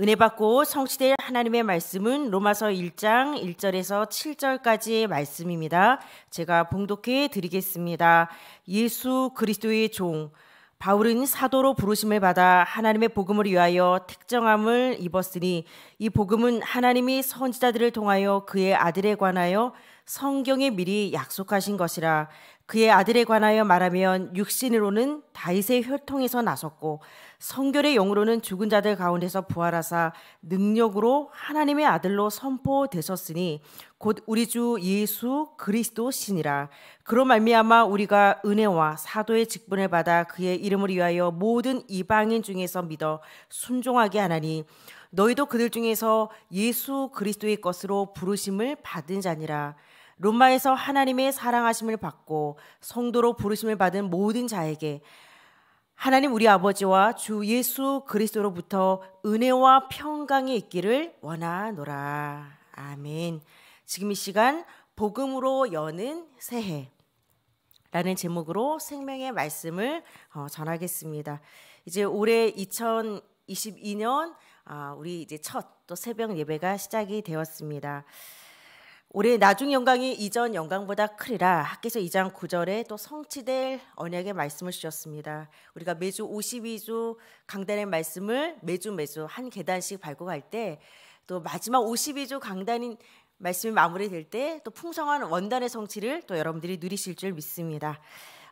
은혜 받고 성취될 하나님의 말씀은 로마서 1장 1절에서 7절까지의 말씀입니다. 제가 봉독해 드리겠습니다. 예수 그리스도의 종 바울은 사도로 부르심을 받아 하나님의 복음을 위하여 택정함을 입었으니 이 복음은 하나님이 선지자들을 통하여 그의 아들에 관하여 성경에 미리 약속하신 것이라 그의 아들에 관하여 말하면 육신으로는 다윗의 혈통에서 나섰고 성결의 영으로는 죽은 자들 가운데서 부활하사 능력으로 하나님의 아들로 선포되셨으니 곧 우리 주 예수 그리스도 신이라 그로 말미암아 우리가 은혜와 사도의 직분을 받아 그의 이름을 위하여 모든 이방인 중에서 믿어 순종하게 하나니 너희도 그들 중에서 예수 그리스도의 것으로 부르심을 받은 자니라 로마에서 하나님의 사랑하심을 받고 성도로 부르심을 받은 모든 자에게 하나님 우리 아버지와 주 예수 그리스도로부터 은혜와 평강이 있기를 원하노라. 아멘. 지금 이 시간 복음으로 여는 새해 라는 제목으로 생명의 말씀을 어, 전하겠습니다. 이제 올해 2022년 아, 우리 이제 첫 또 새벽 예배가 시작이 되었습니다. 올해 나중 영광이 이전 영광보다 크리라 학기서 2장 9절에 또 성취될 언약의 말씀을 주셨습니다. 우리가 매주 52주 강단의 말씀을 매주 매주 한 계단씩 밟고 갈 때 또 마지막 52주 강단인 말씀이 마무리될 때 또 풍성한 원단의 성취를 또 여러분들이 누리실 줄 믿습니다.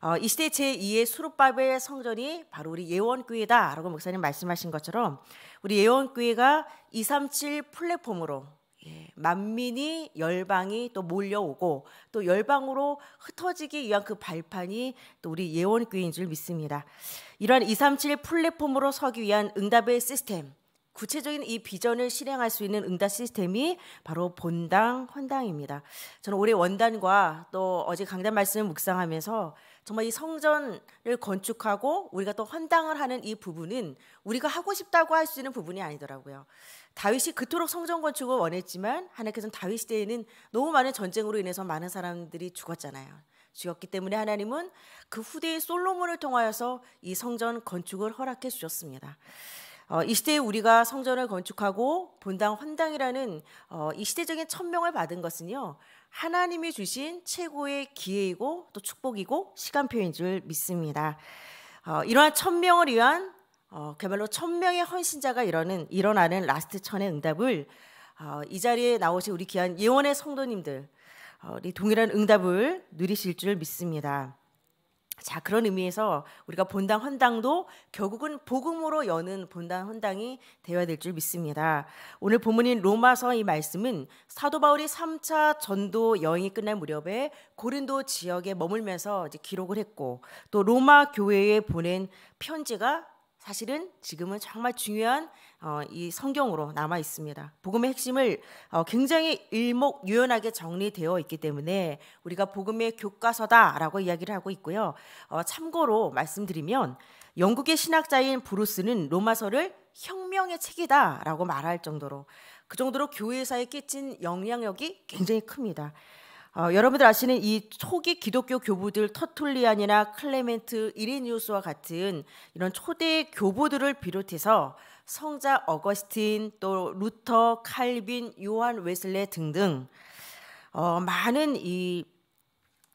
어, 이 시대 제2의 수룹바벨 성전이 바로 우리 예원교회다라고 목사님 말씀하신 것처럼 우리 예원교회가 237 플랫폼으로 예, 만민이 열방이 또 몰려오고 또 열방으로 흩어지기 위한 그 발판이 또 우리 예원교인 줄 믿습니다. 이러한 237 플랫폼으로 서기 위한 응답의 시스템 구체적인 이 비전을 실행할 수 있는 응답 시스템이 바로 본당 헌당입니다. 저는 올해 원단과 또 어제 강단 말씀을 묵상하면서 정말 이 성전을 건축하고 우리가 또 헌당을 하는 이 부분은 우리가 하고 싶다고 할 수 있는 부분이 아니더라고요. 다윗이 그토록 성전 건축을 원했지만 하나님께서는 다윗 시대에는 너무 많은 전쟁으로 인해서 많은 사람들이 죽었잖아요. 죽었기 때문에 하나님은 그 후대인 솔로몬을 통하여서 이 성전 건축을 허락해 주셨습니다. 어, 이 시대에 우리가 성전을 건축하고 본당 헌당이라는 어, 이 시대적인 천명을 받은 것은요 하나님이 주신 최고의 기회이고 또 축복이고 시간표인 줄 믿습니다. 어, 이러한 천명을 위한 어, 그야말로 천명의 헌신자가 일어는, 일어나는 라스트 천의 응답을 어, 이 자리에 나오신 우리 귀한 예원의 성도님들 어, 우리 동일한 응답을 누리실 줄 믿습니다. 자 그런 의미에서 우리가 본당 헌당도 결국은 복음으로 여는 본당 헌당이 되어야 될 줄 믿습니다. 오늘 본문인 로마서 이 말씀은 사도 바울이 3차 전도 여행이 끝날 무렵에 고린도 지역에 머물면서 이제 기록을 했고 또 로마 교회에 보낸 편지가 사실은 지금은 정말 중요한 어, 이 성경으로 남아 있습니다. 복음의 핵심을 어, 굉장히 일목요연하게 정리되어 있기 때문에 우리가 복음의 교과서다라고 이야기를 하고 있고요. 어, 참고로 말씀드리면 영국의 신학자인 브루스는 로마서를 혁명의 책이다라고 말할 정도로 그 정도로 교회사에 끼친 영향력이 굉장히 큽니다. 어, 여러분들 아시는 이 초기 기독교 교부들 터툴리안이나 클레멘트, 이레니우스와 같은 이런 초대 교부들을 비롯해서 성자 어거스틴 또 루터, 칼빈, 요한 웨슬레 등등 어, 많은 이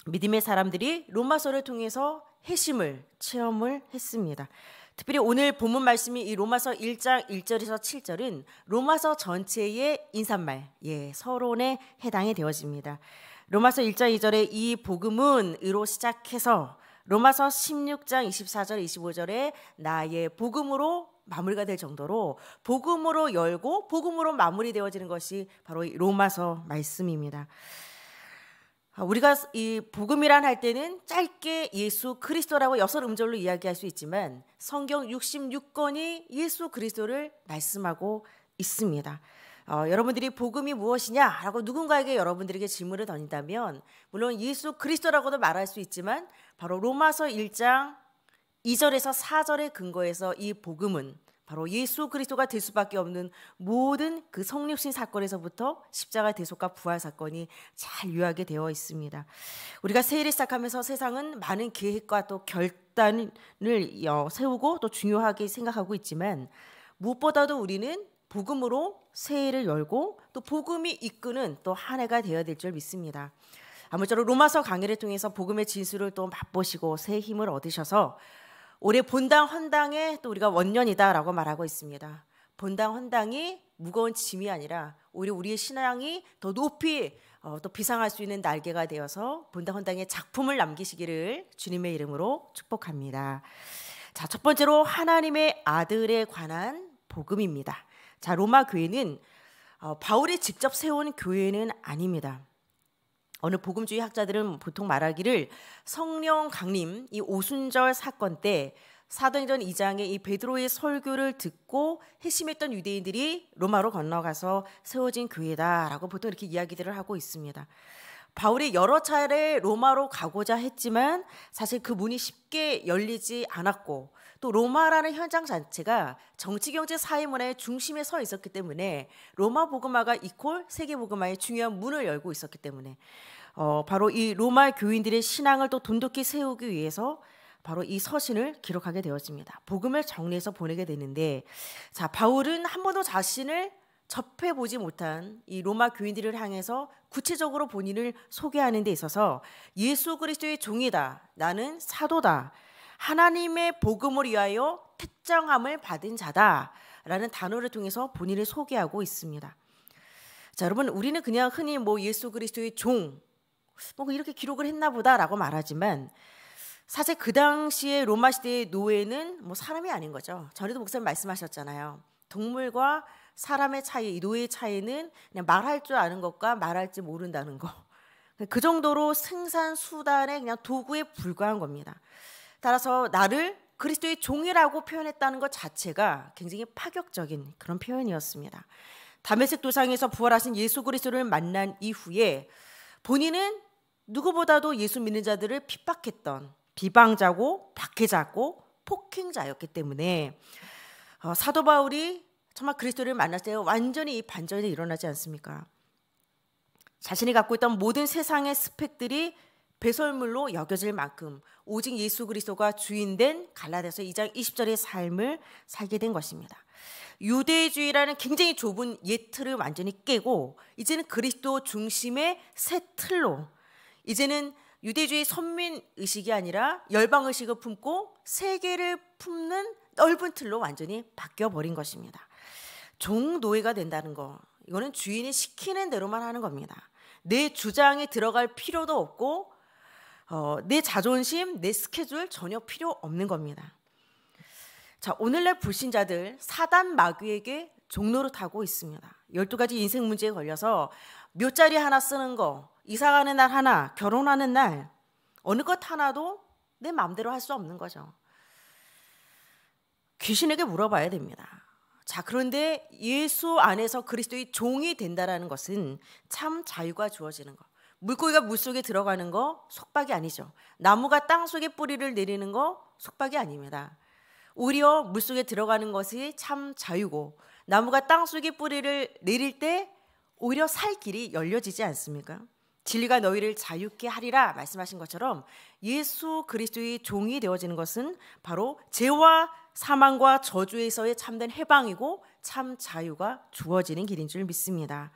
믿음의 사람들이 로마서를 통해서 회심을 체험을 했습니다. 특별히 오늘 본문 말씀이 이 로마서 1장 1절에서 7절은 로마서 전체의 인사말, 예, 서론에 해당이 되어집니다. 로마서 1장 2절에 이 복음은 으로 시작해서 로마서 16장 24절 25절에 나의 복음으로 마무리가 될 정도로 복음으로 열고 복음으로 마무리되어지는 것이 바로 로마서 말씀입니다. 아, 우리가 이 복음이란 할 때는 짧게 예수 그리스도라고 여섯 음절로 이야기할 수 있지만 성경 66권이 예수 그리스도를 말씀하고 있습니다. 어, 여러분들이 복음이 무엇이냐라고 누군가에게 여러분들에게 질문을 던진다면 물론 예수 그리스도라고도 말할 수 있지만 바로 로마서 1장 2절에서 4절의 근거에서 이 복음은 바로 예수 그리스도가 될 수밖에 없는 모든 그 성립신 사건에서부터 십자가 대속과 부활 사건이 잘 유하게 되어 있습니다. 우리가 세일을 시작하면서 세상은 많은 계획과 또 결단을 어, 세우고 또 중요하게 생각하고 있지만 무엇보다도 우리는 복음으로 새해를 열고 또 복음이 이끄는 또 한 해가 되어야 될 줄 믿습니다. 아무쪼록 로마서 강의를 통해서 복음의 진수를 또 맛보시고 새 힘을 얻으셔서 올해 본당 헌당에 또 우리가 원년이다라고 말하고 있습니다. 본당 헌당이 무거운 짐이 아니라 오히려 우리의 신앙이 더 높이 어, 또 비상할 수 있는 날개가 되어서 본당 헌당에 작품을 남기시기를 주님의 이름으로 축복합니다. 자, 첫 번째로 하나님의 아들에 관한 복음입니다. 자, 로마 교회는 어, 바울이 직접 세운 교회는 아닙니다. 어느 복음주의 학자들은 보통 말하기를 성령 강림 이 오순절 사건 때 사도행전 2장의이 베드로의 설교를 듣고 회심했던 유대인들이 로마로 건너가서 세워진 교회다라고 보통 이렇게 이야기들을 하고 있습니다. 바울이 여러 차례 로마로 가고자 했지만 사실 그 문이 쉽게 열리지 않았고 또 로마라는 현장 자체가 정치 경제 사회 문화의 중심에 서 있었기 때문에 로마 보그마가 이콜 세계 보그마의 중요한 문을 열고 있었기 때문에 어, 바로 이 로마 교인들의 신앙을 또 돈독히 세우기 위해서 바로 이 서신을 기록하게 되었습니다 복음을 정리해서 보내게 되는데 자 바울은 한 번도 자신을 접해보지 못한 이 로마 교인들을 향해서 구체적으로 본인을 소개하는 데 있어서 예수 그리스도의 종이다. 나는 사도다. 하나님의 복음을 위하여 특정함을 받은 자다. 라는 단어를 통해서 본인을 소개하고 있습니다. 자, 여러분, 우리는 그냥 흔히 뭐 예수 그리스도의 종, 뭐 그 이렇게 기록을 했나 보다라고 말하지만 사실 그 당시에 로마 시대의 노예는 뭐 사람이 아닌 거죠. 전에도 목사님 말씀하셨잖아요. 동물과 사람의 차이, 노예의 차이는 그냥 말할 줄 아는 것과 말할지 모른다는 것. 그 정도로 생산 수단의 그냥 도구에 불과한 겁니다. 따라서 나를 그리스도의 종이라고 표현했다는 것 자체가 굉장히 파격적인 그런 표현이었습니다. 담에색 도상에서 부활하신 예수 그리스도를 만난 이후에 본인은 누구보다도 예수 믿는 자들을 핍박했던 비방자고 박해자고 폭행자였기 때문에 어, 사도 바울이 정말 그리스도를 만났을 때 완전히 이 반전이 일어나지 않습니까? 자신이 갖고 있던 모든 세상의 스펙들이 배설물로 여겨질 만큼 오직 예수 그리스도가 주인된 갈라디서 2장 20절의 삶을 살게 된 것입니다. 유대주의라는 굉장히 좁은 옛 틀을 완전히 깨고 이제는 그리스도 중심의 새 틀로 이제는 유대주의 선민 의식이 아니라 열방 의식을 품고 세계를 품는 넓은 틀로 완전히 바뀌어 버린 것입니다. 종노예가 된다는 거. 이거는 주인이 시키는 대로만 하는 겁니다. 내 주장에 들어갈 필요도 없고 어, 내 자존심, 내 스케줄 전혀 필요 없는 겁니다. 자, 오늘날 불신자들 사단 마귀에게 종노릇하고 있습니다. 12가지 인생 문제에 걸려서 묘자리 하나 쓰는 거, 이사 가는 날 하나, 결혼하는 날 어느 것 하나도 내 마음대로 할 수 없는 거죠. 귀신에게 물어봐야 됩니다. 자, 그런데 예수 안에서 그리스도의 종이 된다라는 것은 참 자유가 주어지는 것. 물고기가 물 속에 들어가는 거 속박이 아니죠. 나무가 땅 속에 뿌리를 내리는 거 속박이 아닙니다. 오히려 물 속에 들어가는 것이 참 자유고 나무가 땅 속에 뿌리를 내릴 때 오히려 살 길이 열려지지 않습니까? 진리가 너희를 자유케 하리라 말씀하신 것처럼 예수 그리스도의 종이 되어지는 것은 바로 죄와 사망과 저주에서의 참된 해방이고 참 자유가 주어지는 길인 줄 믿습니다.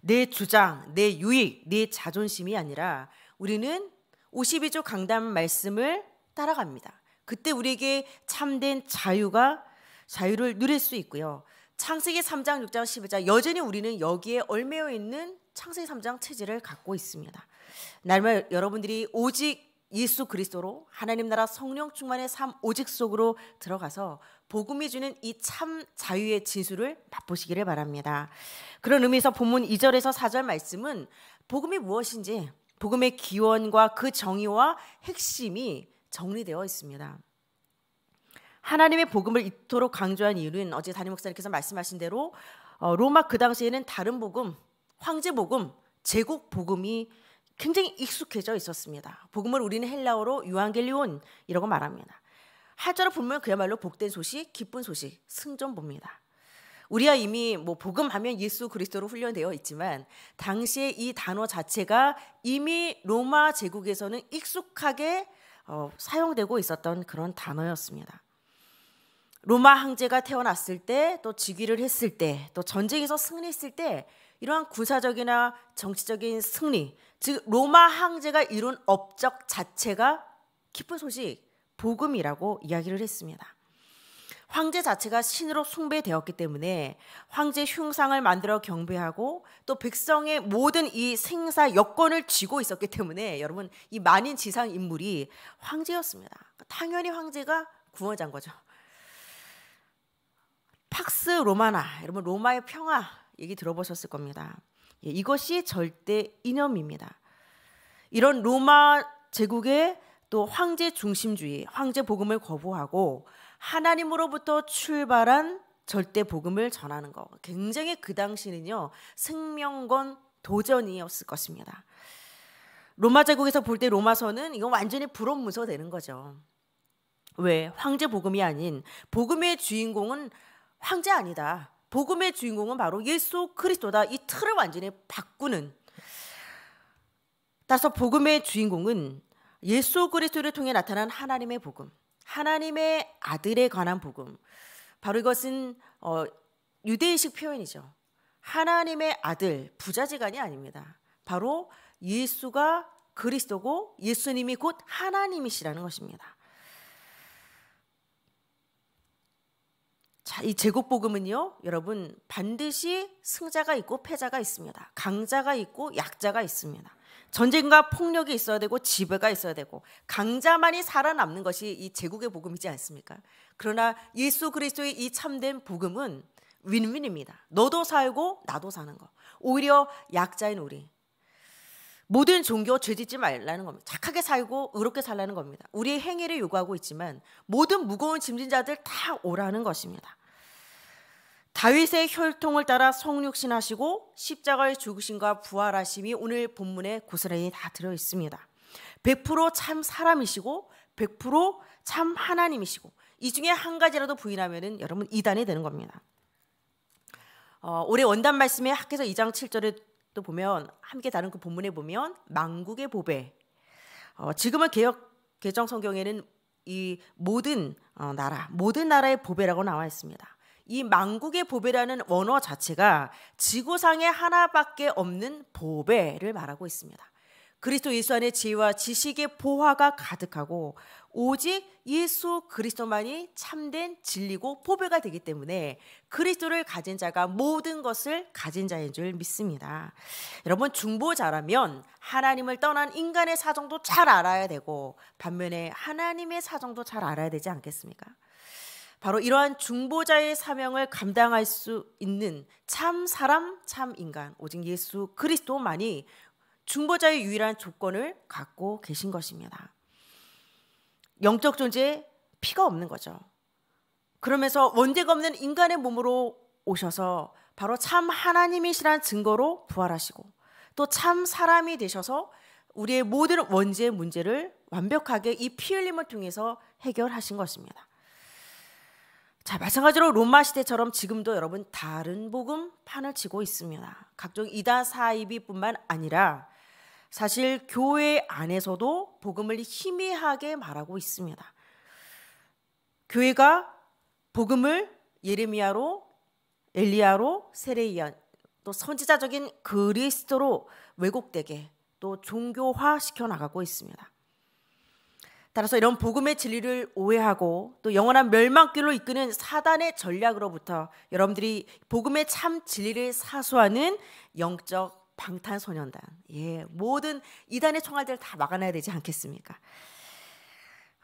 내 주장, 내 유익, 내 자존심이 아니라 우리는 52조 강단 말씀을 따라갑니다. 그때 우리에게 참된 자유가 자유를 누릴 수 있고요. 창세기 3장, 6장, 11장 여전히 우리는 여기에 얼매어 있는 창세기 3장 체질을 갖고 있습니다. 날마 여러분들이 오직 예수 그리스도로 하나님 나라 성령 충만의 삶 오직 속으로 들어가서 복음이 주는 이 참 자유의 진술을 맛보시기를 바랍니다. 그런 의미에서 본문 2절에서 4절 말씀은 복음이 무엇인지 복음의 기원과 그 정의와 핵심이 정리되어 있습니다. 하나님의 복음을 이토록 강조한 이유는 어제 담임 목사님께서 말씀하신 대로 어, 로마 그 당시에는 다른 복음, 황제 복음, 제국 복음이 굉장히 익숙해져 있었습니다. 복음을 우리는 헬라어로 유한겔리온이라고 말합니다. 하자로 보면 그야말로 복된 소식, 기쁜 소식, 승전봅니다. 우리가 이미 뭐 복음하면 예수 그리스도로 훈련되어 있지만 당시에 이 단어 자체가 이미 로마 제국에서는 익숙하게 어, 사용되고 있었던 그런 단어였습니다. 로마 황제가 태어났을 때, 또 즉위를 했을 때, 또 전쟁에서 승리했을 때 이러한 군사적이나 정치적인 승리, 즉 로마 황제가 이룬 업적 자체가 기쁜 소식, 복음이라고 이야기를 했습니다. 황제 자체가 신으로 숭배되었기 때문에 황제 흉상을 만들어 경배하고 또 백성의 모든 이 생사 여건을 쥐고 있었기 때문에 여러분 이 만인 지상 인물이 황제였습니다. 그러니까 당연히 황제가 구원자인 거죠. 팍스 로마나 여러분 로마의 평화 얘기 들어보셨을 겁니다. 예, 이것이 절대 이념입니다. 이런 로마 제국의 또 황제 중심주의, 황제 복음을 거부하고 하나님으로부터 출발한 절대 복음을 전하는 것. 굉장히 그 당시는요, 생명건 도전이었을 것입니다. 로마 제국에서 볼 때 로마서는 이건 완전히 불온무서 되는 거죠. 왜? 황제 복음이 아닌 복음의 주인공은 황제 아니다. 복음의 주인공은 바로 예수 그리스도다. 이 틀을 완전히 바꾸는. 따라서 복음의 주인공은 예수 그리스도를 통해 나타난 하나님의 복음, 하나님의 아들에 관한 복음. 바로 이것은 어, 유대인식 표현이죠. 하나님의 아들, 부자지간이 아닙니다. 바로 예수가 그리스도고 예수님이 곧 하나님이시라는 것입니다. 자, 이 제국 복음은요, 여러분 반드시 승자가 있고 패자가 있습니다. 강자가 있고 약자가 있습니다. 전쟁과 폭력이 있어야 되고 지배가 있어야 되고 강자만이 살아남는 것이 이 제국의 복음이지 않습니까? 그러나 예수 그리스도의 이 참된 복음은 윈윈입니다. 너도 살고 나도 사는 거. 오히려 약자인 우리 모든 종교 죄짓지 말라는 겁니다. 착하게 살고 의롭게 살라는 겁니다. 우리의 행위를 요구하고 있지만 모든 무거운 짐진자들 다 오라는 것입니다. 다윗의 혈통을 따라 성육신하시고 십자가의 죽으심과 부활하심이 오늘 본문에 고스란히 다 들어 있습니다. 100%참 사람이시고 100%참 하나님이시고 이 중에 한 가지라도 부인하면은 여러분 이단이 되는 겁니다. 어, 올해 원단 말씀에 학에서 2장 7절에 또 보면 함께 다른 그 본문에 보면 망국의 보배. 어, 지금은 개혁 개정 성경에는 이 모든 어, 나라 모든 나라의 보배라고 나와 있습니다. 이 망국의 보배라는 원어 자체가 지구상에 하나밖에 없는 보배를 말하고 있습니다. 그리스도 예수 안에 지혜와 지식의 보화가 가득하고 오직 예수 그리스도만이 참된 진리고 보배가 되기 때문에 그리스도를 가진 자가 모든 것을 가진 자인 줄 믿습니다. 여러분 중보자라면 하나님을 떠난 인간의 사정도 잘 알아야 되고 반면에 하나님의 사정도 잘 알아야 되지 않겠습니까? 바로 이러한 중보자의 사명을 감당할 수 있는 참 사람, 참 인간, 오직 예수 그리스도만이 중보자의 유일한 조건을 갖고 계신 것입니다. 영적 존재에 피가 없는 거죠. 그러면서 원죄가 없는 인간의 몸으로 오셔서 바로 참 하나님이시란 증거로 부활하시고 또 참 사람이 되셔서 우리의 모든 원죄 문제를 완벽하게 이피 흘림을 통해서 해결하신 것입니다. 자, 마찬가지로 로마 시대처럼 지금도 여러분 다른 복음 판을 치고 있습니다. 각종 이다 사이비뿐만 아니라 사실 교회 안에서도 복음을 희미하게 말하고 있습니다. 교회가 복음을 예레미야로 엘리야로 세례이안 또 선지자적인 그리스도로 왜곡되게 또 종교화 시켜 나가고 있습니다. 따라서 이런 복음의 진리를 오해하고 또 영원한 멸망길로 이끄는 사단의 전략으로부터 여러분들이 복음의 참 진리를 사수하는 영적 방탄소년단, 예, 모든 이단의 총알들을 다 막아놔야 되지 않겠습니까?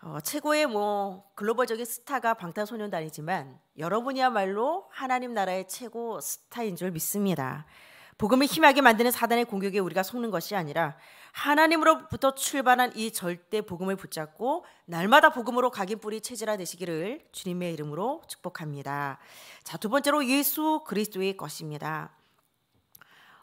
어, 최고의 뭐 글로벌적인 스타가 방탄소년단이지만 여러분이야말로 하나님 나라의 최고 스타인 줄 믿습니다. 복음을 희 힘하게 만드는 사단의 공격에 우리가 속는 것이 아니라 하나님으로부터 출발한 이 절대 복음을 붙잡고 날마다 복음으로 각인 뿌리 체질화 되시기를 주님의 이름으로 축복합니다. 자, 두 번째로 예수 그리스도의 것입니다.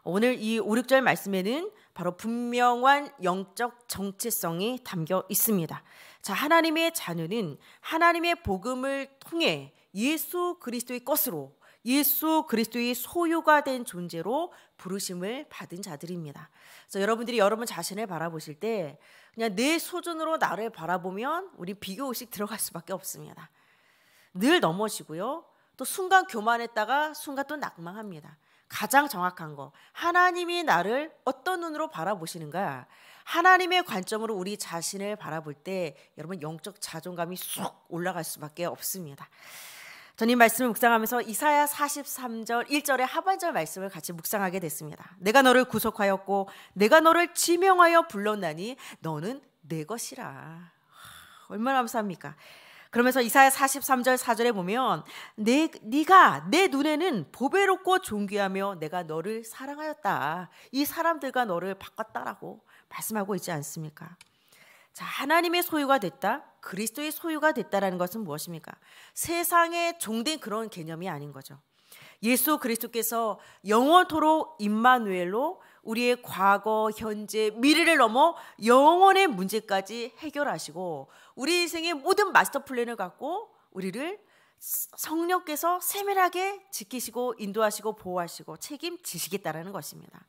오늘 이 5, 6절 말씀에는 바로 분명한 영적 정체성이 담겨 있습니다. 자, 하나님의 자녀는 하나님의 복음을 통해 예수 그리스도의 것으로 예수 그리스도의 소유가 된 존재로 부르심을 받은 자들입니다. 그래서 여러분들이 여러분 자신을 바라보실 때 그냥 내 소준으로 나를 바라보면 우리 비교 의식 들어갈 수밖에 없습니다. 늘 넘어지고요. 또 순간 교만했다가 순간 또 낙망합니다. 가장 정확한 거 하나님이 나를 어떤 눈으로 바라보시는가 하나님의 관점으로 우리 자신을 바라볼 때 여러분 영적 자존감이 쑥 올라갈 수밖에 없습니다. 전님 말씀을 묵상하면서 이사야 43절 1절의 하반절 말씀을 같이 묵상하게 됐습니다. 내가 너를 구속하였고 내가 너를 지명하여 불렀나니 너는 내 것이라. 얼마나 감사합니까? 그러면서 이사야 43절 4절에 보면 내 네가 내 눈에는 보배롭고 존귀하며 내가 너를 사랑하였다. 이 사람들과 너를 바꿨다라고 말씀하고 있지 않습니까? 자, 하나님의 소유가 됐다. 그리스도의 소유가 됐다라는 것은 무엇입니까? 세상에 종된 그런 개념이 아닌 거죠. 예수 그리스도께서 영원토록 임마누엘로 우리의 과거, 현재, 미래를 넘어 영원의 문제까지 해결하시고 우리 인생의 모든 마스터 플랜을 갖고 우리를 성령께서 세밀하게 지키시고 인도하시고 보호하시고 책임지시겠다라는 것입니다.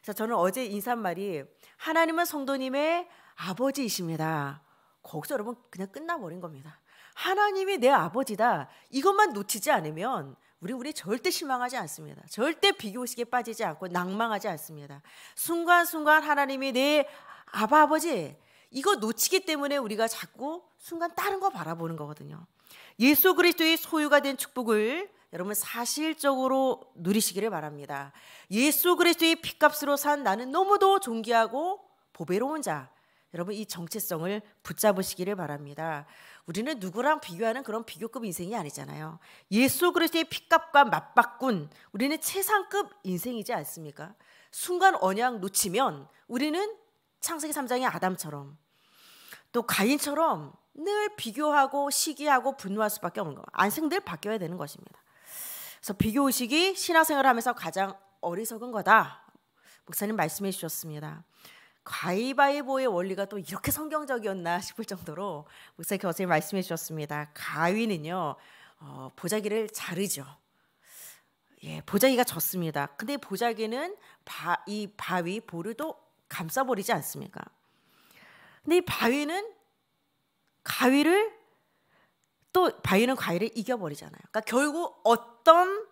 그래서 저는 어제 인사말이 하나님은 성도님의 아버지이십니다. 거기서 여러분 그냥 끝나버린 겁니다. 하나님이 내 아버지다. 이것만 놓치지 않으면 우리 우리 절대 실망하지 않습니다. 절대 비교식에 빠지지 않고 낭망하지 않습니다. 순간순간 하나님이 내 아바 아버지 이거 놓치기 때문에 우리가 자꾸 순간 다른 거 바라보는 거거든요. 예수 그리스도의 소유가 된 축복을 여러분 사실적으로 누리시기를 바랍니다. 예수 그리스도의 피값으로 산 나는 너무도 존귀하고 보배로운 자. 여러분 이 정체성을 붙잡으시기를 바랍니다. 우리는 누구랑 비교하는 그런 비교급 인생이 아니잖아요. 예수 그리스도의 피값과 맞바꾼 우리는 최상급 인생이지 않습니까? 순간 언양 놓치면 우리는 창세기 3장의 아담처럼 또 가인처럼 늘 비교하고 시기하고 분노할 수밖에 없는 겁니다. 안생들 바뀌어야 되는 것입니다. 그래서 비교 의식이 신화생활하면서 가장 어리석은 거다. 목사님 말씀해 주셨습니다. 가위바위보의 원리가 또 이렇게 성경적이었나 싶을 정도로 목사님께서 말씀해 주셨습니다. 가위는요 어, 보자기를 자르죠. 예, 보자기가 졌습니다. 근데 보자기는 바, 이 바위 볼을 또 감싸버리지 않습니까? 근데 이 바위는 가위를 또 바위는 가위를 이겨버리잖아요. 그러니까 결국 어떤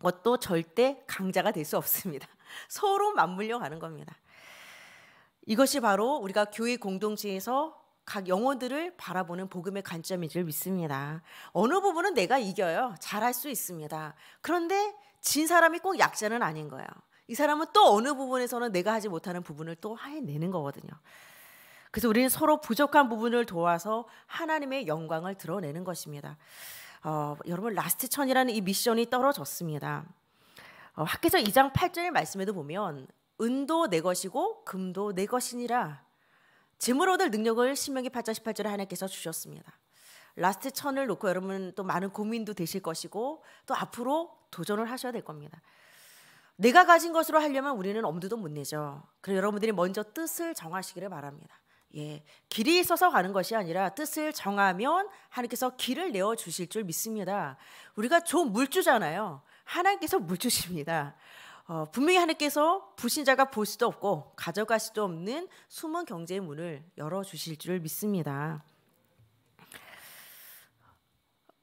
것도 절대 강자가 될 수 없습니다. 서로 맞물려 가는 겁니다. 이것이 바로 우리가 교회 공동체에서 각 영혼들을 바라보는 복음의 관점인 줄 믿습니다. 어느 부분은 내가 이겨요. 잘할 수 있습니다. 그런데 진 사람이 꼭 약자는 아닌 거예요. 이 사람은 또 어느 부분에서는 내가 하지 못하는 부분을 또 해내는 거거든요. 그래서 우리는 서로 부족한 부분을 도와서 하나님의 영광을 드러내는 것입니다. 어, 여러분 라스트 천이라는 이 미션이 떨어졌습니다. 어, 학계서 2장 8절 말씀에도 보면 은도 내 것이고 금도 내 것이니라. 짐으로 얻을 능력을 신명기 8장 18절에 하나님께서 주셨습니다. 라스트 천을 놓고 여러분 또 많은 고민도 되실 것이고 또 앞으로 도전을 하셔야 될 겁니다. 내가 가진 것으로 하려면 우리는 엄두도 못 내죠. 그래 여러분들이 먼저 뜻을 정하시기를 바랍니다. 예, 길이 있어서 가는 것이 아니라 뜻을 정하면 하나님께서 길을 내어 주실 줄 믿습니다. 우리가 좀 물주잖아요. 하나님께서 물주십니다. 어, 분명히 하나님께서 불신자가 볼 수도 없고 가져갈 수도 없는 숨은 경제의 문을 열어 주실 줄 믿습니다.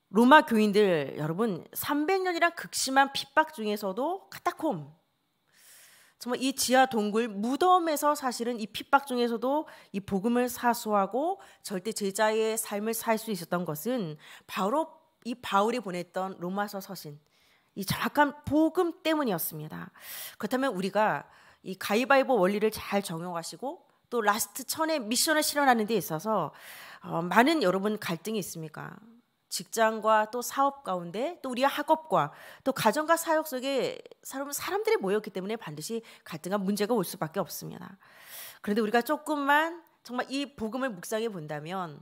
로마 교인들 여러분 300년이란 극심한 핍박 중에서도 카타콤 정말 이 지하 동굴 무덤에서 사실은 이 핍박 중에서도 이 복음을 사수하고 절대 제자의 삶을 살 수 있었던 것은 바로 이 바울이 보냈던 로마서 서신 이 정확한 복음 때문이었습니다. 그렇다면 우리가 이 가위바위보 원리를 잘 적용하시고 또 라스트 천의 미션을 실현하는 데 있어서 어, 많은 여러분 갈등이 있습니까? 직장과 또 사업 가운데 또 우리의 학업과 또 가정과 사역 속에 사람, 사람들이 모였기 때문에 반드시 갈등과 문제가 올 수밖에 없습니다. 그런데 우리가 조금만 정말 이 복음을 묵상해 본다면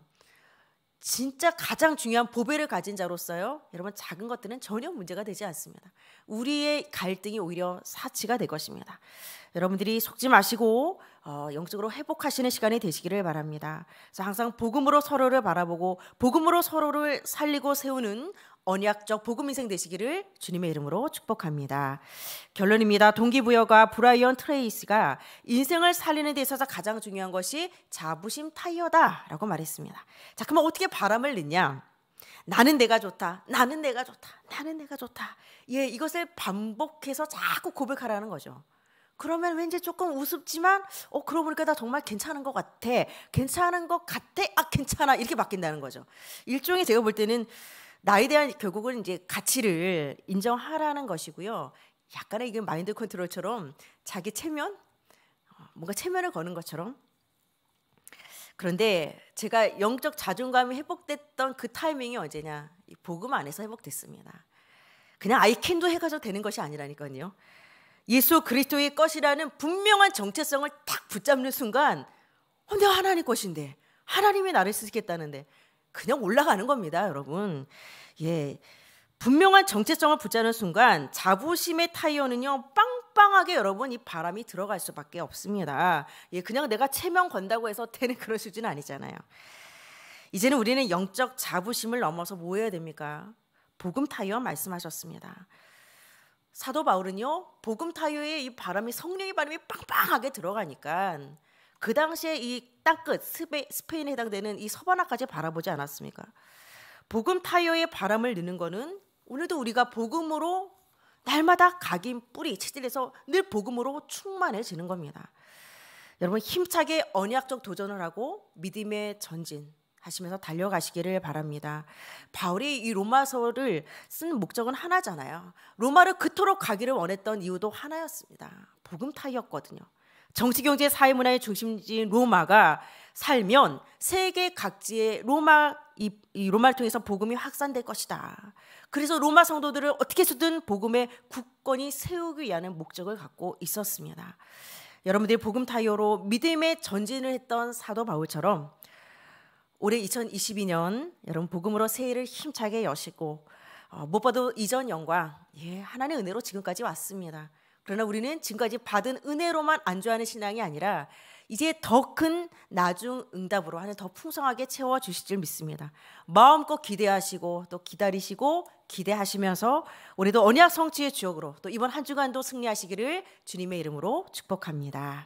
진짜 가장 중요한 보배를 가진 자로서요. 여러분 작은 것들은 전혀 문제가 되지 않습니다. 우리의 갈등이 오히려 사치가 될 것입니다. 여러분들이 속지 마시고 어, 영적으로 회복하시는 시간이 되시기를 바랍니다. 그래서 항상 복음으로 서로를 바라보고 복음으로 서로를 살리고 세우는 언약적 복음 인생 되시기를 주님의 이름으로 축복합니다. 결론입니다. 동기부여가 브라이언 트레이스가 인생을 살리는 데 있어서 가장 중요한 것이 자부심 타이어다라고 말했습니다. 자, 그러면 어떻게 바람을 넣냐? 나는 내가 좋다. 나는 내가 좋다. 나는 내가 좋다. 예, 이것을 반복해서 자꾸 고백하라는 거죠. 그러면 왠지 조금 우습지만 어 그러고 보니까 나 정말 괜찮은 것 같아 괜찮은 것 같아 아 괜찮아 이렇게 바뀐다는 거죠 일종의 제가 볼 때는 나에 대한 결국은 이제 가치를 인정하라는 것이고요. 약간의 이게 마인드 컨트롤처럼 자기 체면 어, 뭔가 체면을 거는 것처럼 그런데 제가 영적 자존감이 회복됐던 그 타이밍이 언제냐 복음 안에서 회복됐습니다. 그냥 아이캔도 해가지고 되는 것이 아니라니까요. 예수 그리스도의 것이라는 분명한 정체성을 탁 붙잡는 순간 어, 내가 하나님 것인데 하나님이 나를 쓰시겠다는데 그냥 올라가는 겁니다, 여러분. 예. 분명한 정체성을 붙잡는 순간 자부심의 타이어는요 빵빵하게 여러분 이 바람이 들어갈 수밖에 없습니다. 예, 그냥 내가 체면 건다고 해서 되는 그런 수준 아니잖아요. 이제는 우리는 영적 자부심을 넘어서 뭐 해야 됩니까? 복음 타이어 말씀하셨습니다. 사도 바울은요 복음 타이어에 이 바람이 성령의 바람이 빵빵하게 들어가니까 그 당시에 이 땅끝 스페, 스페인에 해당되는 이 서바나까지 바라보지 않았습니까? 복음 타이어에 바람을 넣는 것은 오늘도 우리가 복음으로 날마다 각인 뿌리 체질에서 늘 복음으로 충만해지는 겁니다. 여러분 힘차게 언약적 도전을 하고 믿음의 전진 하시면서 달려가시기를 바랍니다. 바울이 이 로마서를 쓴 목적은 하나잖아요. 로마를 그토록 가기를 원했던 이유도 하나였습니다. 복음 타이였거든요. 정치, 경제, 사회, 문화의 중심지인 로마가 살면 세계 각지의 로마 이, 이 로마를 통해서 복음이 확산될 것이다. 그래서 로마 성도들을 어떻게 해서든 복음의 국권이 세우기 위한 목적을 갖고 있었습니다. 여러분들이 복음 타이어로 믿음의 전진을 했던 사도 바울처럼 올해 2022년 여러분 복음으로 새해를 힘차게 여시고 어, 무엇보다 이전 영광 예, 하나님의 은혜로 지금까지 왔습니다. 그러나 우리는 지금까지 받은 은혜로만 안주하는 신앙이 아니라 이제 더 큰 나중 응답으로 하나님 더 풍성하게 채워 주실 줄 믿습니다. 마음껏 기대하시고 또 기다리시고 기대하시면서 우리도 언약 성취의 주역으로 또 이번 한 주간도 승리하시기를 주님의 이름으로 축복합니다.